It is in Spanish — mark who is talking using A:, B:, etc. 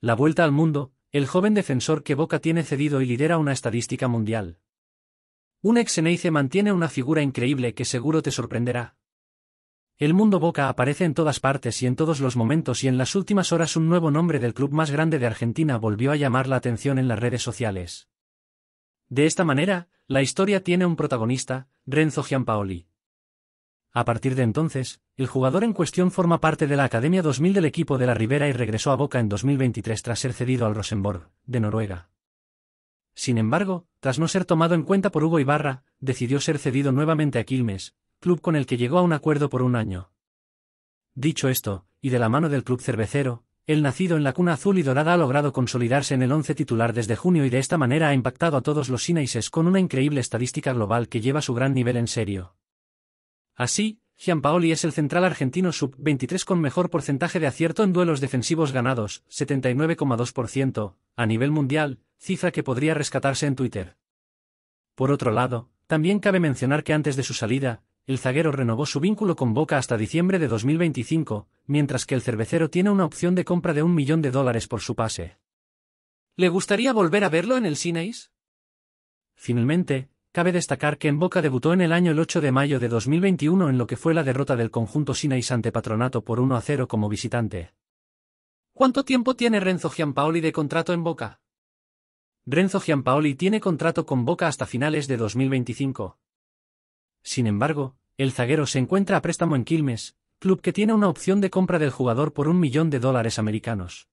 A: La vuelta al mundo, el joven defensor que Boca tiene cedido y lidera una estadística mundial. Un ex Eneice mantiene una figura increíble que seguro te sorprenderá. El mundo Boca aparece en todas partes y en todos los momentos y en las últimas horas un nuevo nombre del club más grande de Argentina volvió a llamar la atención en las redes sociales. De esta manera, la historia tiene un protagonista, Renzo Giampaoli. A partir de entonces, el jugador en cuestión forma parte de la Academia 2000 del equipo de la Ribera y regresó a Boca en 2023 tras ser cedido al Rosenborg, de Noruega. Sin embargo, tras no ser tomado en cuenta por Hugo Ibarra, decidió ser cedido nuevamente a Quilmes, club con el que llegó a un acuerdo por un año. Dicho esto, y de la mano del club cervecero, el nacido en la cuna azul y dorada ha logrado consolidarse en el once titular desde junio y de esta manera ha impactado a todos los Sinaises con una increíble estadística global que lleva su gran nivel en serio. Así, Gianpaoli es el central argentino sub-23 con mejor porcentaje de acierto en duelos defensivos ganados, 79,2%, a nivel mundial, cifra que podría rescatarse en Twitter. Por otro lado, también cabe mencionar que antes de su salida, el zaguero renovó su vínculo con Boca hasta diciembre de 2025, mientras que el cervecero tiene una opción de compra de un millón de dólares por su pase.
B: ¿Le gustaría volver a verlo en el Cineis?
A: Finalmente, Cabe destacar que en Boca debutó en el año el 8 de mayo de 2021 en lo que fue la derrota del conjunto Sinais ante Patronato por 1 a 0 como visitante.
B: ¿Cuánto tiempo tiene Renzo
A: Gianpaoli de contrato en Boca? Renzo Gianpaoli tiene contrato con Boca hasta finales de 2025. Sin embargo, el zaguero se encuentra a préstamo en
B: Quilmes, club que tiene una opción de compra del jugador por un millón de dólares americanos.